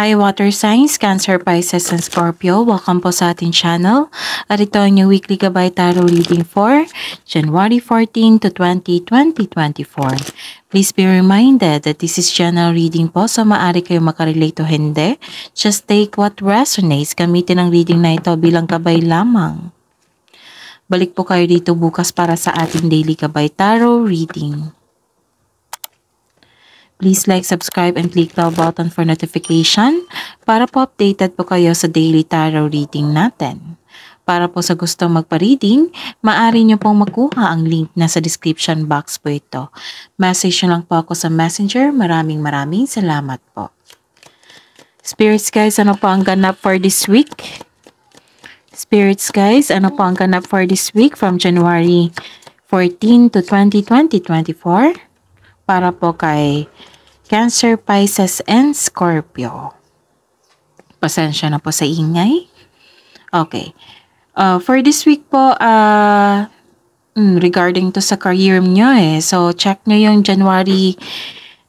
Hi Water Signs, Cancer, Pisces, and Scorpio. Welcome po sa ating channel. At ito ang weekly gabay tarot reading for January 14 to 20, 2024. Please be reminded that this is general reading po so maaari kayo makarelate o hindi. Just take what resonates. Gamitin ang reading na ito bilang gabay lamang. Balik po kayo dito bukas para sa ating daily gabay tarot reading. Please like, subscribe, and click the button for notification para po updated po kayo sa daily tarot reading natin. Para po sa gusto magpa-reading, maaari nyo pong makuha ang link na sa description box po ito. Message nyo lang po ako sa messenger. Maraming maraming salamat po. Spirits guys, ano po ang ganap for this week? Spirits guys, ano po ang ganap for this week from January 14 to 20, 2024? Para po kay Cancer, Pisces, and Scorpio. Pasensya na po sa ingay. Okay. Uh, for this week po, uh, hmm, regarding to sa career nyo eh. So, check nyo yung January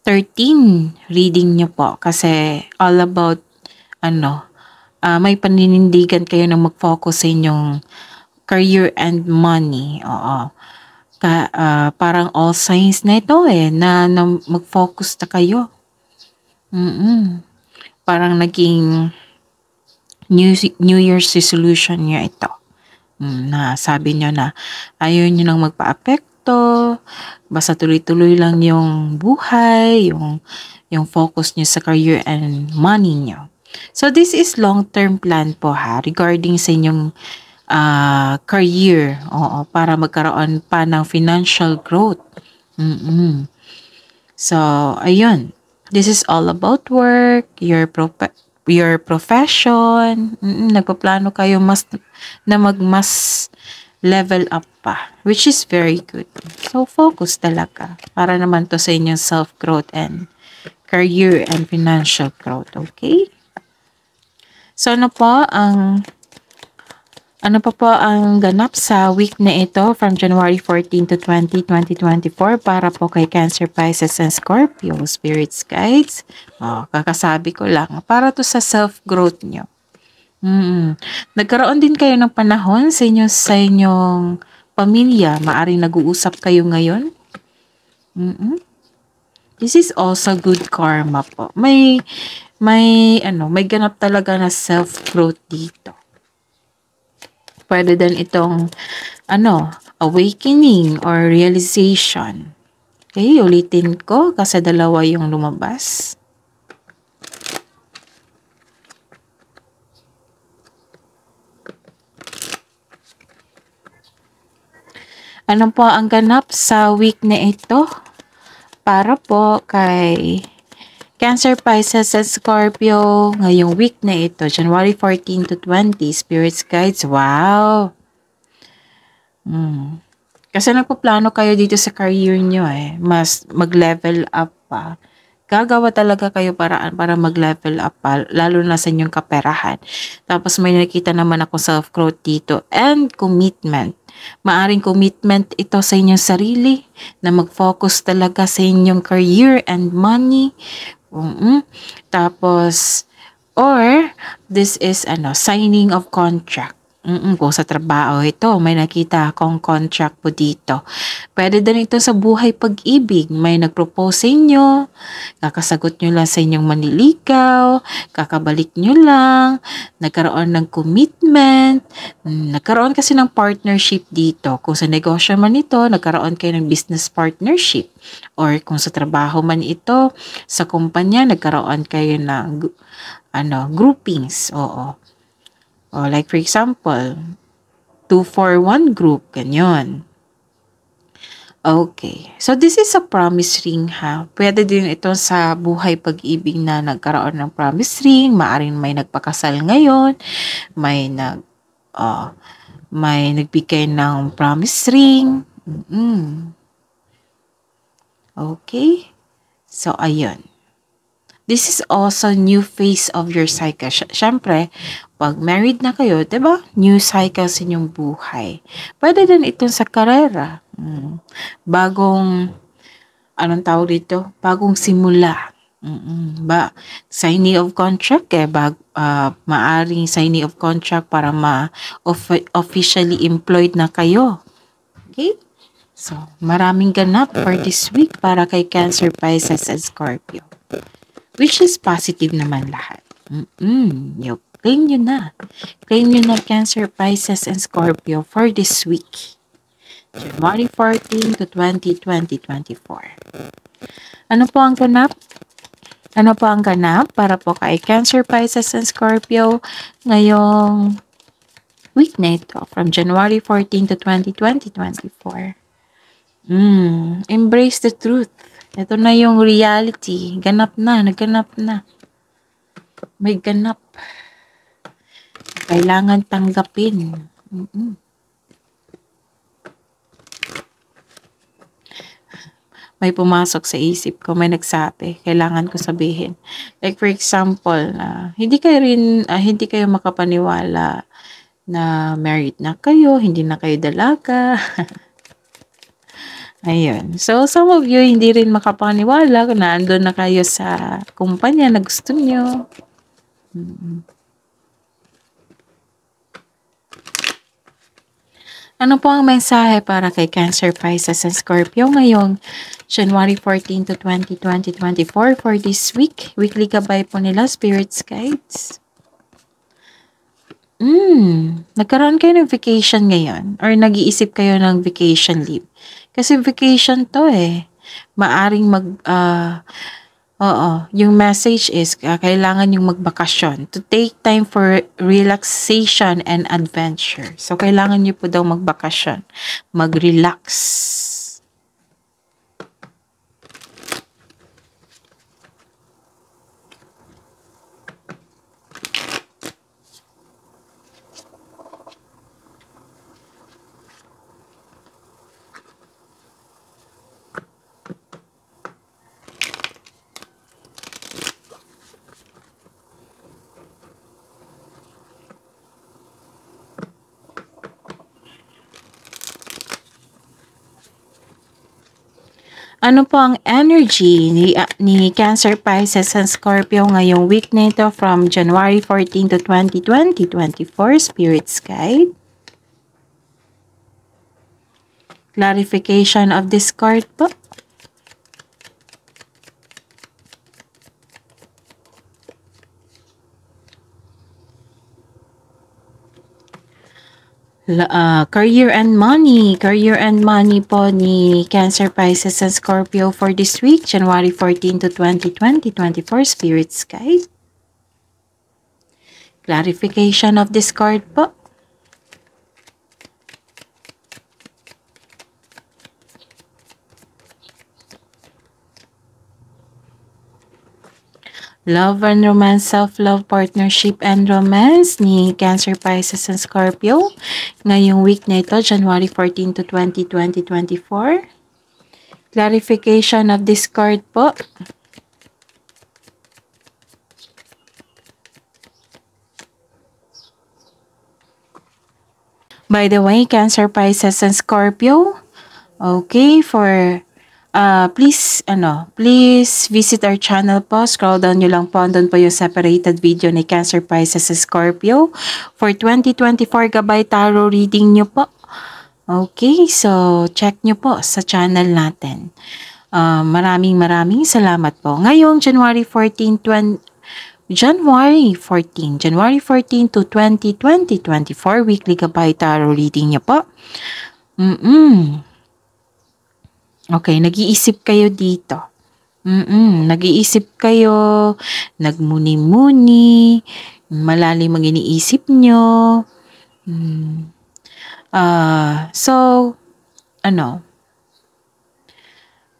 13 reading nyo po. Kasi all about, ano, uh, may paninindigan kayo na mag-focus sa inyong career and money. Oo ka, uh, parang all signs na ito eh, na, na mag-focus na kayo. Mm-mm. Parang naging New, New Year's resolution niya ito. Mm, na sabi niyo na ayun niyo nang magpa-apekto, basta tuloy-tuloy lang yung buhay, yung, yung focus niyo sa career and money niyo. So this is long-term plan po ha regarding sa inyong uh, career. Oo, para magkaroon pa ng financial growth. Mm-mm. So, ayun. This is all about work, your prof- your profession. Mm-mm, nagpaplano kayo mas na magmas level up pa, which is very good. So, focus talaga para naman to sa inyong self-growth and career and financial growth, okay? So, ano po ang ano pa po ang ganap sa week na ito from January 14 to 20, 2024 para po kay Cancer, Pisces, and Scorpio spirits guides? Oh, kakasabi ko lang, para to sa self-growth nyo. Mm. Nagkaroon din kayo ng panahon sa, inyo, sa inyong pamilya. Maaring nag-uusap kayo ngayon. Mm -mm. This is also good karma po. May, may, ano, may ganap talaga na self-growth dito pwede din itong, ano, awakening or realization. Okay, ulitin ko kasi dalawa yung lumabas. Ano po ang ganap sa week na ito? Para po kay Cancer, Pisces, and Scorpio, ngayong week na ito, January 14 to 20, Spirits Guides, wow! Mm. Kasi nagpaplano kayo dito sa career nyo eh, mas mag-level up pa. Gagawa talaga kayo paraan para mag-level up pa, lalo na sa inyong kaperahan. Tapos may nakita naman ako self-growth dito and commitment. Maaring commitment ito sa inyong sarili na mag-focus talaga sa inyong career and money. Mm -mm. Tapos, or this is ano, signing of contract. Mm-mm, kung sa trabaho ito, may nakita akong contract po dito. Pwede din ito sa buhay pag-ibig. May nagpropose sa inyo, kakasagot nyo lang sa inyong manliligaw, kakabalik nyo lang, nagkaroon ng commitment, mm, nagkaroon kasi ng partnership dito. Kung sa negosyo man ito, nagkaroon kayo ng business partnership. Or kung sa trabaho man ito, sa kumpanya, nagkaroon kayo ng ano, groupings. Oo. O, oh, like for example, 241 group, ganyan. Okay. So, this is a promise ring ha. Pwede din ito sa buhay pag-ibig na nagkaroon ng promise ring. Maaring may nagpakasal ngayon. May nag... Uh, may nagbigay ng promise ring. Mm -hmm. Okay. So, ayun. This is also new phase of your cycle. Siyempre, pag married na kayo, ba diba? New cycle sa inyong buhay. Pwede din itong sa karera. Mm. Bagong, anong tawag dito? Bagong simula. Mm-mm. Ba, signing of contract eh, bag, uh, ah, maaring signing of contract para ma of officially employed na kayo. Okay? So, maraming ganap for this week para kay Cancer, Pisces, and Scorpio. Which is positive naman lahat. Mm-mm. Yup. Claim nyo na. Claim nyo na Cancer, Pisces, and Scorpio for this week. January 14 to 2024. Ano po ang ganap? Ano po ang ganap para po kay Cancer, Pisces, and Scorpio ngayong week na ito from January 14 to 2024? Mm, embrace the truth. Ito na yung reality. Ganap na, naganap na. May ganap. Kailangan tanggapin. Mm -mm. May pumasok sa isip ko, may nagsabi, kailangan ko sabihin. Like for example, uh, hindi kayo rin uh, hindi kayo makapaniwala na married na kayo, hindi na kayo dalaga. Ayun. So, some of you hindi rin makapaniwala na andun na kayo sa kumpanya na gusto nyo. Mm -hmm. Ano po ang mensahe para kay Cancer, Pisces, and Scorpio ngayong January 14 to 20, 2024 for this week? Weekly gabay po nila, Spirit Guides. Mm, nagkaroon kayo ng vacation ngayon or nag-iisip kayo ng vacation leave. Kasi vacation to eh. Maaring mag... Uh, Oo, yung message is uh, kailangan yung magbakasyon. To take time for relaxation and adventure. So, kailangan niyo po daw magbakasyon. Mag-relax. Ano po ang energy ni, uh, ni Cancer, Pisces, and Scorpio ngayong week na ito from January 14 to 20, 2024, Spirit Guide? Clarification of this card po. uh, Career and Money. Career and Money po ni Cancer, Pisces, and Scorpio for this week, January 14 to 20, 2024, Spirit Sky. Clarification of this card po. Love and Romance, Self-Love, Partnership and Romance ni Cancer, Pisces, and Scorpio. Ngayong week na ito, January 14 to 20, 2024. Clarification of this card po. By the way, Cancer, Pisces, and Scorpio. Okay, for uh, please, ano, please visit our channel po. Scroll down nyo lang po. Doon po yung separated video ni Cancer Pisces Scorpio for 2024 Gabay Tarot reading nyo po. Okay, so check nyo po sa channel natin. Uh, maraming maraming salamat po. Ngayong January 14, 20, January 14, January 14 to 20, 2024 weekly Gabay Tarot reading niyo po. Mm-mm. Okay, nag-iisip kayo dito. Mm-mm, nag-iisip kayo, nagmuni-muni, malalim ang iniisip nyo. Mm. Uh, so, ano?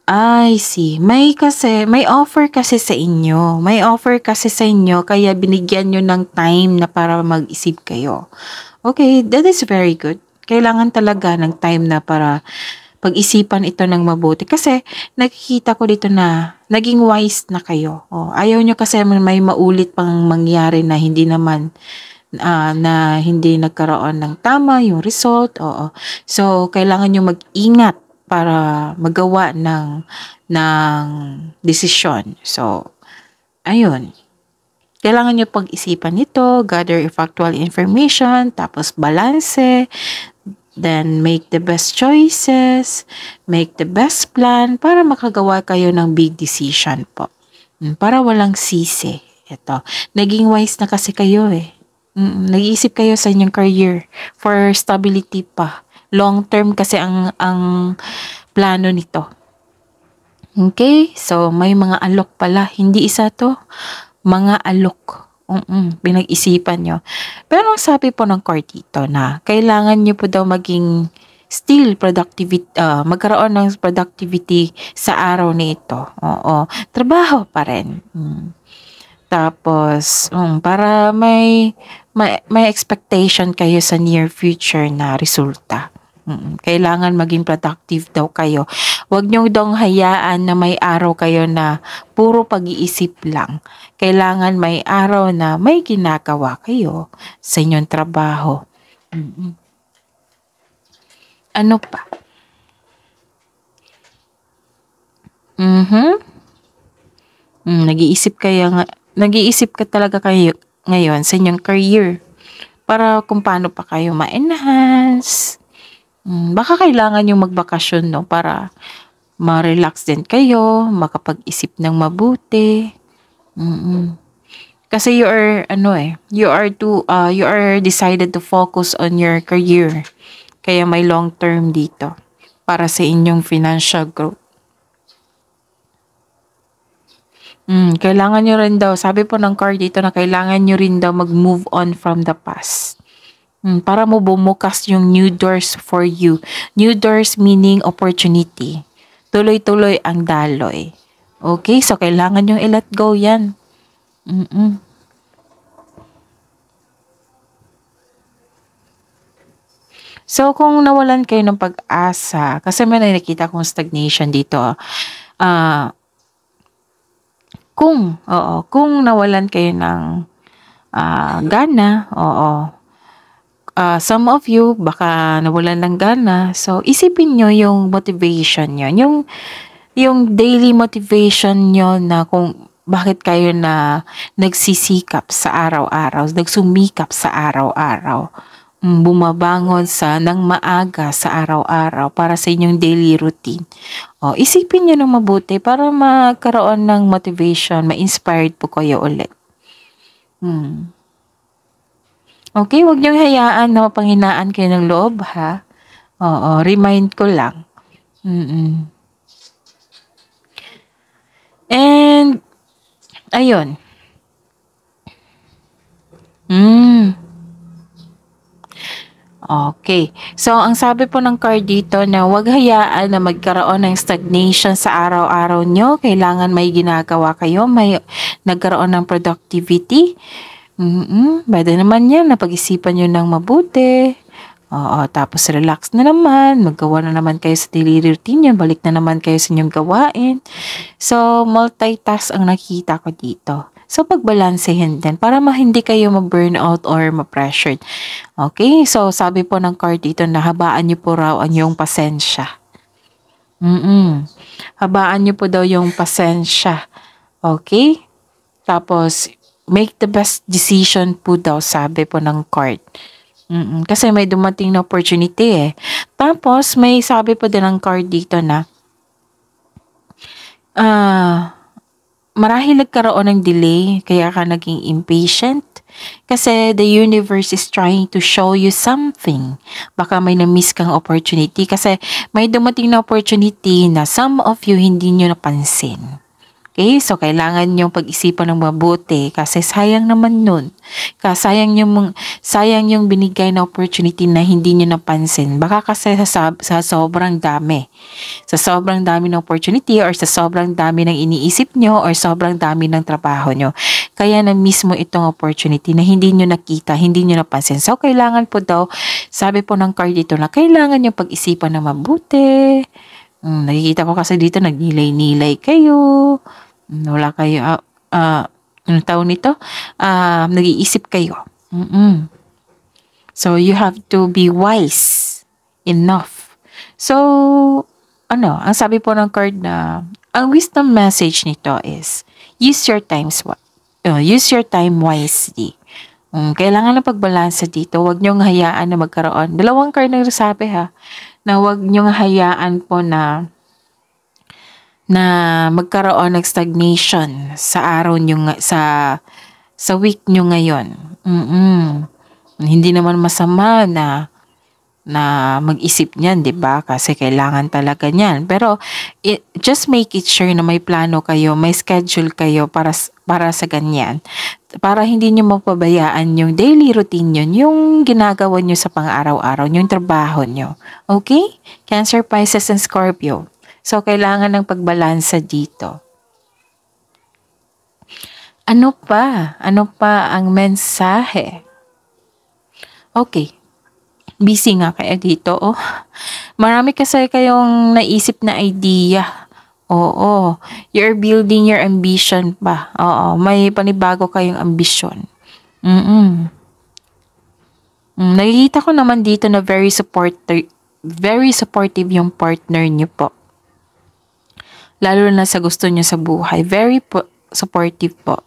I see. May kasi, may offer kasi sa inyo. May offer kasi sa inyo, kaya binigyan nyo ng time na para mag-isip kayo. Okay, that is very good. Kailangan talaga ng time na para pag-isipan ito ng mabuti. Kasi nakikita ko dito na naging wise na kayo. Oh, ayaw nyo kasi may maulit pang mangyari na hindi naman uh, na hindi nagkaroon ng tama yung result. Oo. So, kailangan nyo mag-ingat para magawa ng ng desisyon. So, ayun. Kailangan nyo pag-isipan ito, gather factual information, tapos balanse, Then, make the best choices, make the best plan para makagawa kayo ng big decision po. Hmm, para walang sisi. Ito, naging wise na kasi kayo eh. Hmm, nag-iisip kayo sa inyong career for stability pa. Long term kasi ang, ang plano nito. Okay? So, may mga alok pala. Hindi isa to, mga alok. Mm-mm, pinag-isipan nyo. Pero ang sabi po ng court dito na kailangan nyo po daw maging still productivity, uh, ah, magkaroon ng productivity sa araw na ito. Oo, trabaho pa rin. Mm. Tapos, um, para may, may, may expectation kayo sa near future na resulta. Mm, kailangan maging productive daw kayo. Huwag niyo dong hayaan na may araw kayo na puro pag-iisip lang. Kailangan may araw na may ginagawa kayo sa inyong trabaho. mm Ano pa? Mm-hmm. Mhm. nag-iisip kayo, nag-iisip ka talaga kayo ngayon sa inyong career para kung paano pa kayo ma-enhance Mm, baka kailangan yung magbakasyon no para ma-relax din kayo, makapag-isip ng mabuti. Mm-mm. Kasi you are ano eh, you are to uh, you are decided to focus on your career. Kaya may long term dito para sa inyong financial growth. Mm, kailangan nyo rin daw, sabi po ng card dito na kailangan nyo rin daw mag-move on from the past. Mm, para mo bumukas yung new doors for you. New doors meaning opportunity. Tuloy-tuloy ang daloy. Okay, so kailangan yung i-let go yan. Mm-mm. So, kung nawalan kayo ng pag-asa, kasi may nakikita kong stagnation dito, uh, kung, oo, kung nawalan kayo ng uh, gana, oo, uh, some of you, baka nawalan ng gana. So, isipin nyo yung motivation nyo. Yung, yung daily motivation nyo na kung bakit kayo na nagsisikap sa araw-araw, nagsumikap sa araw-araw, mm, bumabangon sa nang maaga sa araw-araw para sa inyong daily routine. O, isipin nyo ng mabuti para magkaroon ng motivation, ma-inspired po kayo ulit. Hmm. Okay, huwag niyong hayaan na no? kayo ng loob, ha? Oo, remind ko lang. Mm-mm. And, ayun. Mm. Okay. So, ang sabi po ng card dito na huwag hayaan na magkaroon ng stagnation sa araw-araw nyo. Kailangan may ginagawa kayo, may nagkaroon ng productivity. Mm-mm, pwede naman yan, napag-isipan nyo ng mabuti. Oo, tapos relax na naman, maggawa na naman kayo sa daily routine yun, balik na naman kayo sa inyong gawain. So, multitask ang nakikita ko dito. So, pagbalansehin din para ma hindi kayo ma-burnout or ma-pressured. Okay? So, sabi po ng card dito nahabaan niyo po raw ang yung pasensya. Mm-mm. Habaan niyo po daw yung pasensya. Okay? Tapos, make the best decision po daw, sabi po ng card. Mm-mm, kasi may dumating na opportunity eh. Tapos, may sabi po din ng card dito na, ah, uh, marahil nagkaroon ng delay, kaya ka naging impatient. Kasi the universe is trying to show you something. Baka may na-miss kang opportunity kasi may dumating na opportunity na some of you hindi nyo napansin. Okay, so kailangan yung pag-isipan ng mabuti kasi sayang naman nun. sayang yung, sayang yung binigay na opportunity na hindi nyo napansin. Baka kasi sa, sa sobrang dami. Sa sobrang dami ng opportunity or sa sobrang dami ng iniisip nyo or sobrang dami ng trabaho nyo. Kaya na mismo itong opportunity na hindi nyo nakita, hindi nyo napansin. So, kailangan po daw, sabi po ng card dito na kailangan yung pag-isipan ng mabuti. Hmm, nakikita ko kasi dito nag nilay nilay kayo. Wala kayo, uh, ah, uh, ah, anong nito? Uh, nag-iisip kayo. Mm-mm. So, you have to be wise enough. So, ano, ang sabi po ng card na, ang wisdom message nito is, use your time, uh, use your time wisely. Um, kailangan na pagbalansa dito. Huwag niyong hayaan na magkaroon. Dalawang card nang sabi ha, na huwag niyong hayaan po na na magkaroon ng stagnation sa araw nyo, sa, sa week nyo ngayon. Mm-mm. Hindi naman masama na na mag-isip niyan, 'di ba? Kasi kailangan talaga niyan. Pero it, just make it sure na may plano kayo, may schedule kayo para para sa ganyan. Para hindi niyo mapabayaan yung daily routine niyo, yung ginagawa niyo sa pang-araw-araw, yung trabaho niyo. Okay? Cancer, Pisces and Scorpio. So, kailangan ng pagbalansa dito. Ano pa? Ano pa ang mensahe? Okay. Busy nga kaya dito, oh. Marami kasi kayong naisip na idea. Oo. You're building your ambition pa. Oo. May panibago kayong ambition. Mm-mm. Mm, nakikita ko naman dito na very supportive, very supportive yung partner niyo po lalo na sa gusto nyo sa buhay. Very po, supportive po.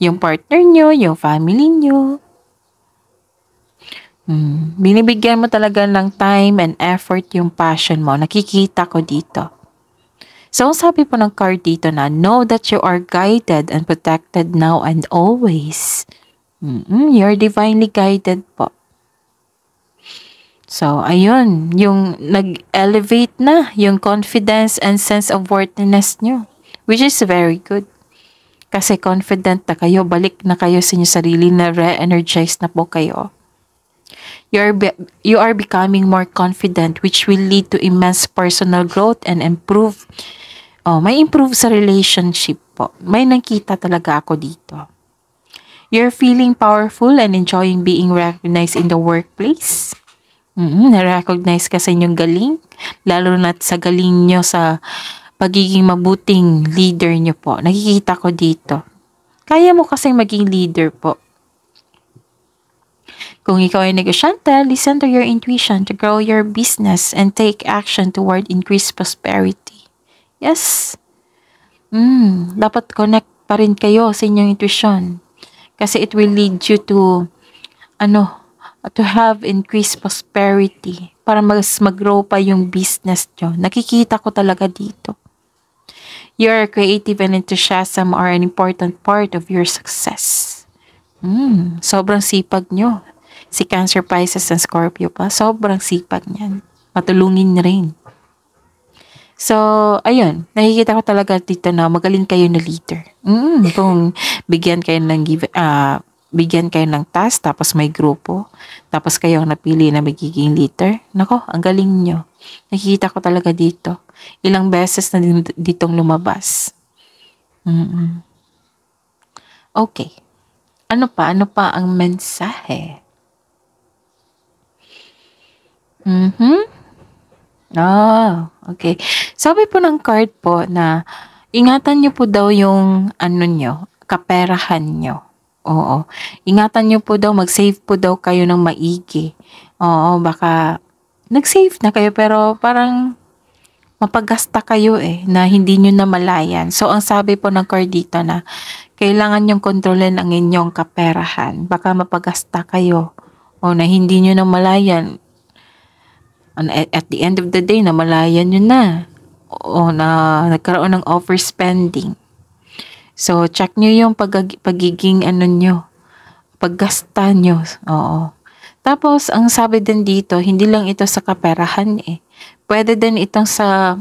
Yung partner nyo, yung family nyo. Hmm. Binibigyan mo talaga ng time and effort yung passion mo. Nakikita ko dito. So, sabi po ng card dito na, know that you are guided and protected now and always. Mm-mm, you're divinely guided po. So, ayun, yung nag-elevate na yung confidence and sense of worthiness nyo, which is very good. Kasi confident na kayo, balik na kayo sa inyo sarili na re-energized na po kayo. You are, be- you are becoming more confident which will lead to immense personal growth and improve. Oh, may improve sa relationship po. May nakita talaga ako dito. You're feeling powerful and enjoying being recognized in the workplace Mm-hmm. Na-recognize ka sa inyong galing, lalo na sa galing nyo sa pagiging mabuting leader nyo po. Nakikita ko dito. Kaya mo kasing maging leader po. Kung ikaw ay negosyante, listen to your intuition to grow your business and take action toward increased prosperity. Yes. Mm, dapat connect pa rin kayo sa inyong intuition. Kasi it will lead you to, ano, to have increased prosperity para mas mag-grow pa yung business nyo. Nakikita ko talaga dito. Your creative and enthusiasm are an important part of your success. Mm, sobrang sipag nyo. Si Cancer Pisces and Scorpio pa, sobrang sipag niyan. Matulungin rin. So, ayun, nakikita ko talaga dito na magaling kayo na leader. Mm, kung bigyan kayo ng give, uh, bigyan kayo ng task, tapos may grupo, tapos kayo ang napili na magiging leader. Nako, ang galing nyo. Nakikita ko talaga dito. Ilang beses na ditong lumabas. Mm-mm. Okay. Ano pa? Ano pa ang mensahe? Mm-hmm. Oh, okay. Sabi po ng card po na ingatan nyo po daw yung ano nyo, kaperahan nyo. Oo. Ingatan nyo po daw, mag-save po daw kayo ng maigi. Oo, baka nag-save na kayo pero parang mapagasta kayo eh na hindi nyo na malayan. So, ang sabi po ng card dito na kailangan nyong kontrolin ang inyong kaperahan. Baka mapagasta kayo o na hindi nyo na malayan. at the end of the day, na malayan nyo na o na nagkaroon ng overspending. So, check nyo yung pag pagiging ano nyo, paggasta nyo. Oo. Tapos, ang sabi din dito, hindi lang ito sa kaperahan eh. Pwede din itong sa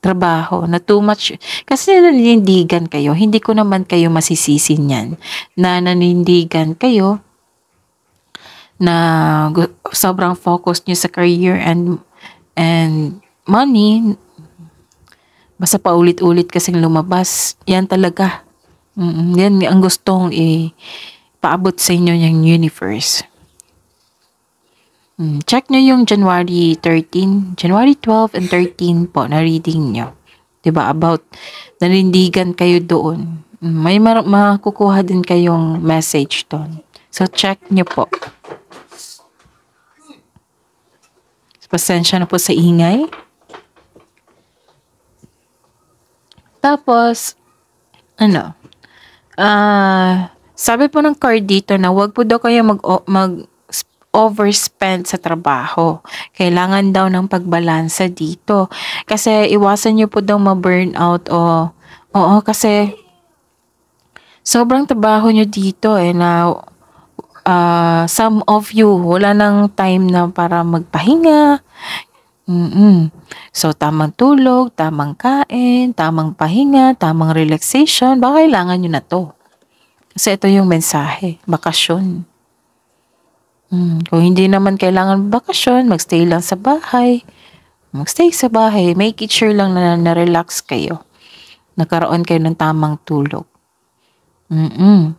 trabaho na too much. Kasi naninindigan kayo, hindi ko naman kayo masisisin yan. Na naninindigan kayo na sobrang focus nyo sa career and and money Basta paulit-ulit kasing lumabas. Yan talaga. Mm, yan ang gustong ipaabot sa inyo ng universe. Mm, check nyo yung January 13, January 12 and 13 po na reading nyo. ba diba? About narindigan kayo doon. Mm, may makukuha din kayong message doon. So, check nyo po. Pasensya na po sa ingay. Tapos, ano, ah, uh, sabi po ng card dito na wag po daw kayo mag, mag overspend sa trabaho. Kailangan daw ng pagbalansa dito. Kasi iwasan nyo po daw ma-burnout o oo kasi sobrang trabaho nyo dito eh na uh, some of you wala nang time na para magpahinga, Mm-mm. So, tamang tulog, tamang kain, tamang pahinga, tamang relaxation, baka kailangan nyo na to. Kasi ito yung mensahe, bakasyon. Mm, kung hindi naman kailangan bakasyon, magstay lang sa bahay. Magstay sa bahay, make it sure lang na na-relax kayo. Nagkaroon kayo ng tamang tulog. Mm-mm.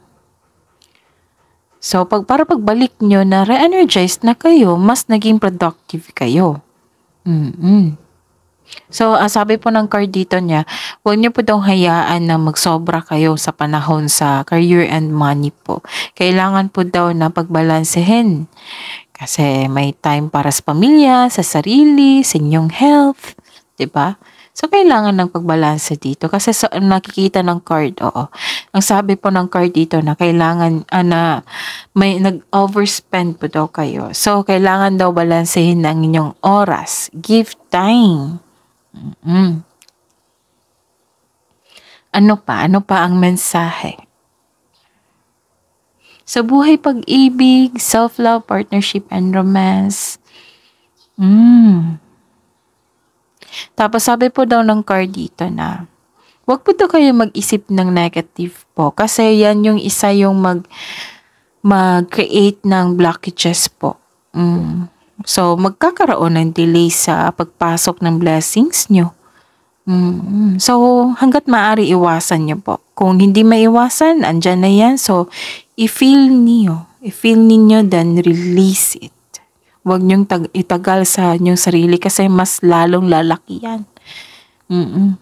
So, pag, para pagbalik nyo na re-energized na kayo, mas naging productive kayo. Mm. So, ah, sabi po ng card dito niya, huwag niyo po daw hayaan na magsobra kayo sa panahon sa career and money po. Kailangan po daw na pagbalansehin. Kasi may time para sa pamilya, sa sarili, sa inyong health, 'di ba? So, kailangan ng pagbalansa dito. Kasi sa, nakikita ng card, oo. Ang sabi po ng card dito na kailangan, ana, ah, may nag-overspend po daw kayo. So, kailangan daw balansehin ang inyong oras. Give time. Mm -hmm. Ano pa? Ano pa ang mensahe? Sa buhay pag-ibig, self-love, partnership, and romance. Mm. Tapos sabi po daw ng card dito na, wag po daw kayo mag-isip ng negative po. Kasi yan yung isa yung mag, mag-create ng blockages po. Mm. So, magkakaroon ng delay sa pagpasok ng blessings nyo. Mm. So, hanggat maaari iwasan nyo po. Kung hindi maiwasan, andyan na yan. So, i-feel niyo. I-feel ninyo, then release it. Huwag niyong tag- itagal sa inyong sarili kasi mas lalong lalaki yan. Mm-mm.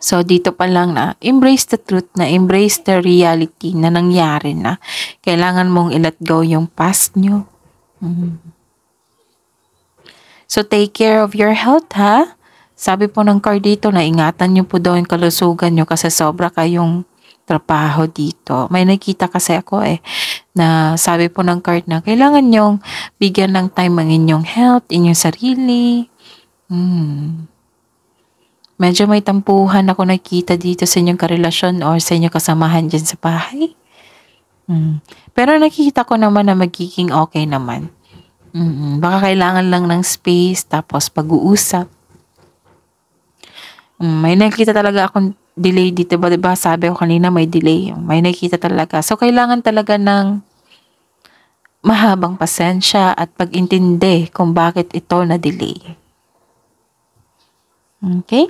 So, dito pa lang na embrace the truth, na embrace the reality na nangyari na. Kailangan mong i go yung past nyo. Mm. Mm-hmm. So, take care of your health, ha? Sabi po ng card dito na ingatan nyo po daw yung kalusugan nyo kasi sobra kayong trabaho dito. May nakita kasi ako eh na sabi po ng card na kailangan nyong bigyan ng time ang inyong health, inyong sarili. Hmm. Medyo may tampuhan ako nakita dito sa inyong karelasyon or sa inyong kasamahan dyan sa bahay. Hmm. Pero nakikita ko naman na magiging okay naman. mm Baka kailangan lang ng space tapos pag-uusap. Mm, may nakita talaga akong delay dito. Ba, diba sabi ko kanina may delay. May nakikita talaga. So, kailangan talaga ng mahabang pasensya at pagintindi kung bakit ito na-delay. Okay?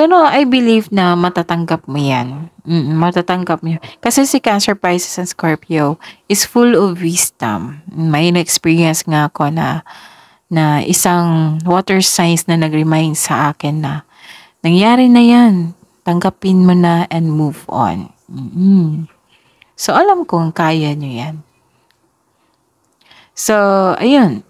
Pero I believe na matatanggap mo yan. Mm, matatanggap mo. Kasi si Cancer, Pisces, and Scorpio is full of wisdom. May na-experience nga ako na na isang water signs na nag-remind sa akin na Nangyari na yan. Tanggapin mo na and move on. Mm-hmm. So, alam kong kaya nyo yan. So, ayun.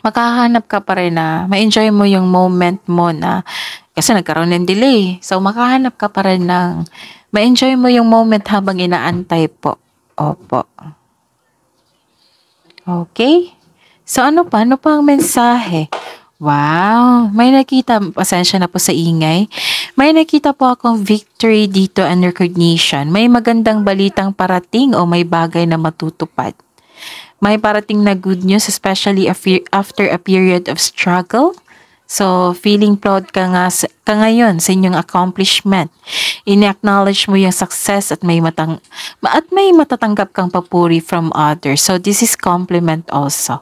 Makahanap ka pa rin na ma-enjoy mo yung moment mo na kasi nagkaroon ng delay. So, makahanap ka pa rin ng ma-enjoy mo yung moment habang inaantay po. Opo. Okay? So, ano pa? Ano pa ang mensahe? Wow! May nakita, pasensya na po sa ingay. May nakita po akong victory dito and recognition. May magandang balitang parating o may bagay na matutupad. May parating na good news especially after a period of struggle So, feeling proud ka nga ka ngayon sa inyong accomplishment. Ini-acknowledge mo yung success at may matang at may matatanggap kang papuri from others. So, this is compliment also.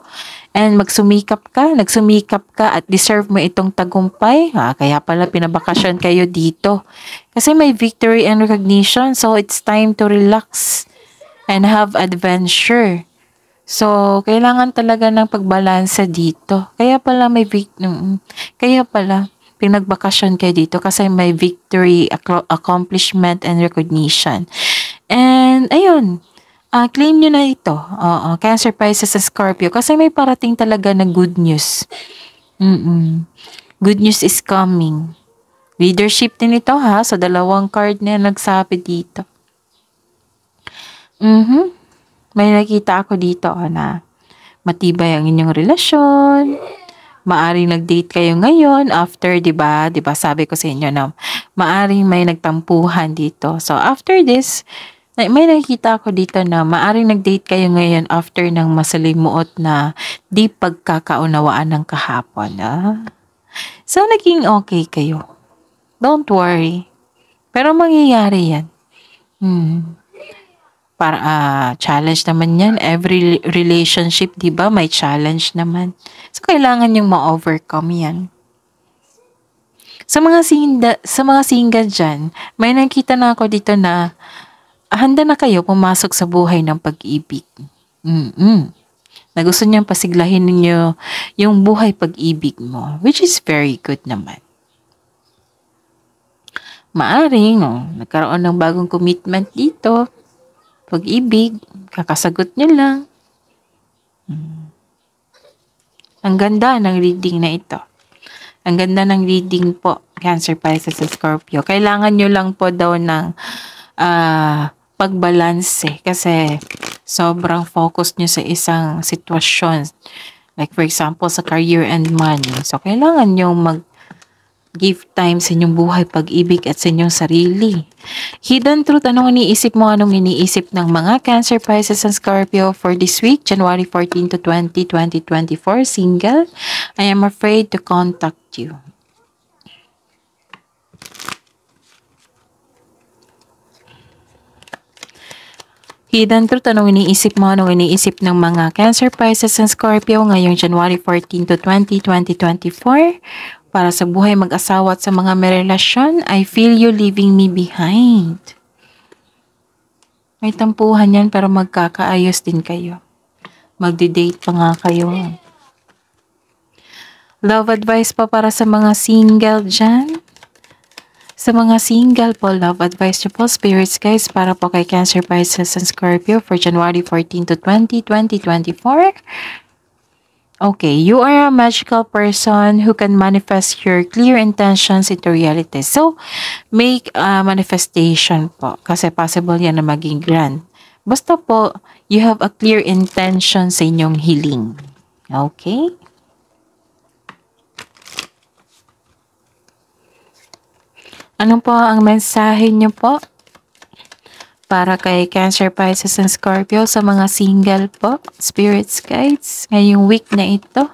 And magsumikap ka, nagsumikap ka at deserve mo itong tagumpay. Ha? Kaya pala pinabakasyon kayo dito. Kasi may victory and recognition, so it's time to relax and have adventure. So, kailangan talaga ng pagbalansa dito. Kaya pala may vic mm, kaya pala pinagbakasyon kayo dito kasi may victory, accomplishment, and recognition. And, ayun, uh, claim nyo na ito. Oo, Cancer, Pisces, sa Scorpio. Kasi may parating talaga na good news. Mm-mm. Good news is coming. Leadership din ito ha. So, dalawang card na nagsabi dito. Mm-hmm. May nakita ako dito oh, na matibay ang inyong relasyon. Maaring nag-date kayo ngayon after, 'di ba? 'Di ba? Sabi ko sa inyo na maaring may nagtampuhan dito. So after this, may nakita ako dito na maaring nag-date kayo ngayon after ng masalimuot na di pagkakaunawaan ng kahapon. Ah. So, naging okay kayo. Don't worry. Pero mangyayari yan. Hmm para uh, challenge naman yan. Every relationship, di ba, may challenge naman. So, kailangan yung ma-overcome yan. Sa mga, sinda, sa mga single diyan may nakita na ako dito na ah, handa na kayo pumasok sa buhay ng pag-ibig. Mm-mm. Na gusto niyang pasiglahin ninyo yung buhay pag-ibig mo, which is very good naman maaring oh, nagkaroon ng bagong commitment dito pag-ibig, kakasagot nyo lang. Hmm. Ang ganda ng reading na ito. Ang ganda ng reading po, Cancer Pisces sa Scorpio. Kailangan nyo lang po daw ng uh, pagbalanse eh, kasi sobrang focus nyo sa isang sitwasyon. Like for example, sa career and money. So, kailangan nyo mag Give time sa inyong buhay, pag-ibig at sa inyong sarili. Hidden truth, anong iniisip mo? Anong iniisip ng mga Cancer, Pisces, and Scorpio for this week, January 14 to 20, 2024, single? I am afraid to contact you. Hidden truth, anong iniisip mo, anong iniisip ng mga Cancer, Pisces, and Scorpio ngayong January 14 to 20, 2024? Para sa buhay mag-asawa at sa mga may I feel you leaving me behind. May tampuhan yan pero magkakaayos din kayo. Magde-date pa nga kayo. Love advice pa para sa mga single dyan. Sa mga single po, love advice nyo po, spirits guys, para po kay Cancer, Pisces, and Scorpio for January 14 to 20, 2024. Okay, you are a magical person who can manifest your clear intentions into reality. So, make a manifestation po. Kasi possible yan na maging grand. Basta po, you have a clear intention sa inyong healing. Okay? Ano po ang mensahe niyo po? para kay Cancer, Pisces, and Scorpio sa mga single po, Spirit Guides. Ngayong week na ito,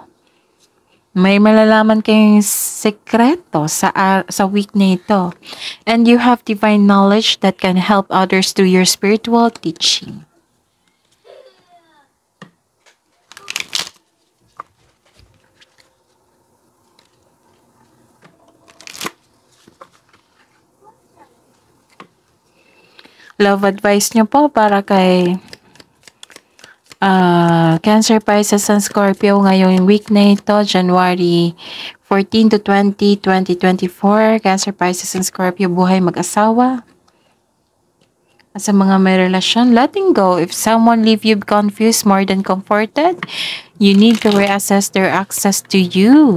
may malalaman kayong sekreto sa, uh, sa week na ito. And you have divine knowledge that can help others through your spiritual teaching. love advice nyo po para kay uh, Cancer, Pisces, and Scorpio ngayong week na ito, January 14 to 20, 2024. Cancer, Pisces, and Scorpio, buhay mag-asawa. At sa mga may relasyon, letting go. If someone leave you confused more than comforted, you need to reassess their access to you.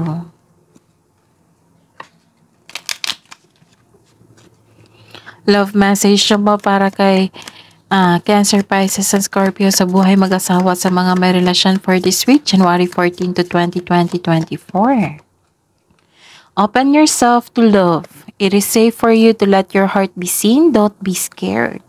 love message siya ba para kay uh, Cancer, Pisces, and Scorpio sa buhay mag-asawa sa mga may relasyon for this week, January 14 to 20, 2024. Open yourself to love. It is safe for you to let your heart be seen. Don't be scared.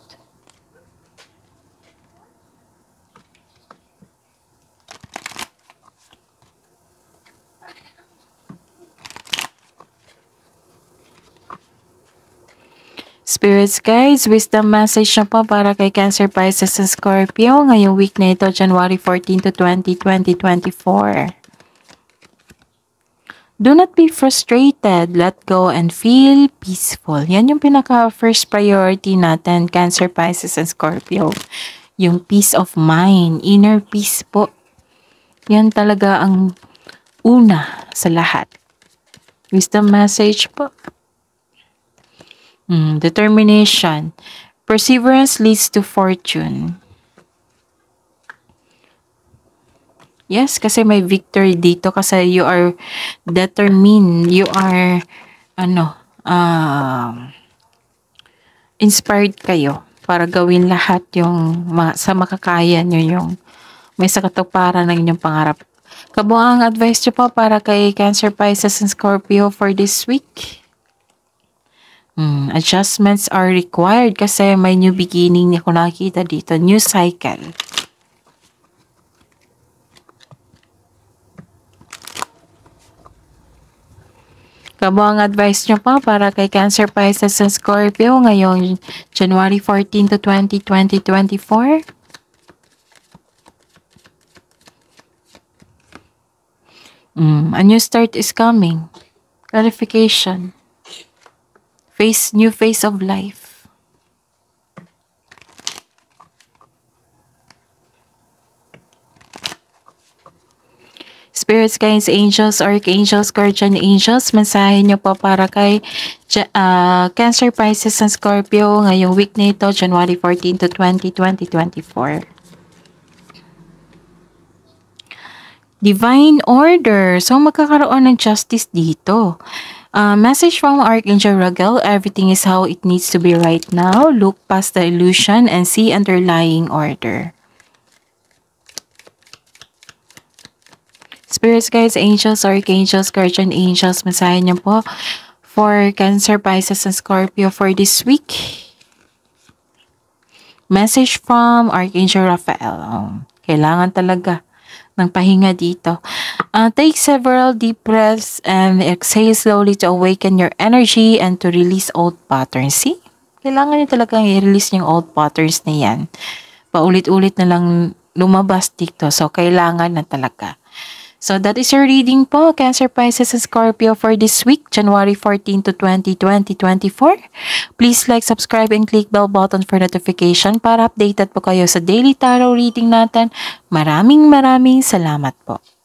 Spirits Guides, wisdom message na po para kay Cancer, Pisces, and Scorpio ngayong week na ito, January 14 to 20, 2024. Do not be frustrated. Let go and feel peaceful. Yan yung pinaka first priority natin, Cancer, Pisces, and Scorpio. Yung peace of mind, inner peace po. Yan talaga ang una sa lahat. Wisdom message po. Mm, determination. Perseverance leads to fortune. Yes, kasi may victory dito kasi you are determined, you are ano, uh, inspired kayo para gawin lahat yung ma sa makakaya niyo yung may sa katuparan ng inyong pangarap. Kabuang advice nyo po para kay Cancer Pisces and Scorpio for this week. Mm, adjustments are required kasi may new beginning ako nakita dito. New cycle. Kabuang advice nyo pa para kay Cancer Pisces sa Scorpio ngayong January 14 to 20, 2024. Mm, a new start is coming. Clarification. Face, new face of life. Spirits, guides, angels, archangels, guardian angels, mensahe nyo po para kay uh, Cancer, Pisces, and Scorpio ngayong week na ito, January 14 to 20, 2024. divine order. So, magkakaroon ng justice dito. Uh, message from Archangel Ragel, everything is how it needs to be right now. Look past the illusion and see underlying order. Spirits, guides, angels, archangels, guardian angels, masaya niyo po for Cancer, Pisces, and Scorpio for this week. Message from Archangel Raphael. Kailangan talaga ng pahinga dito. Uh, take several deep breaths and exhale slowly to awaken your energy and to release old patterns. See? Kailangan nyo talagang i-release yung old patterns na yan. Paulit-ulit na lang lumabas dito. So, kailangan na talaga. So that is your reading po, Cancer, Pisces, and Scorpio for this week, January 14 to 20, 2024. Please like, subscribe, and click bell button for notification para updated po kayo sa daily tarot reading natin. Maraming maraming salamat po.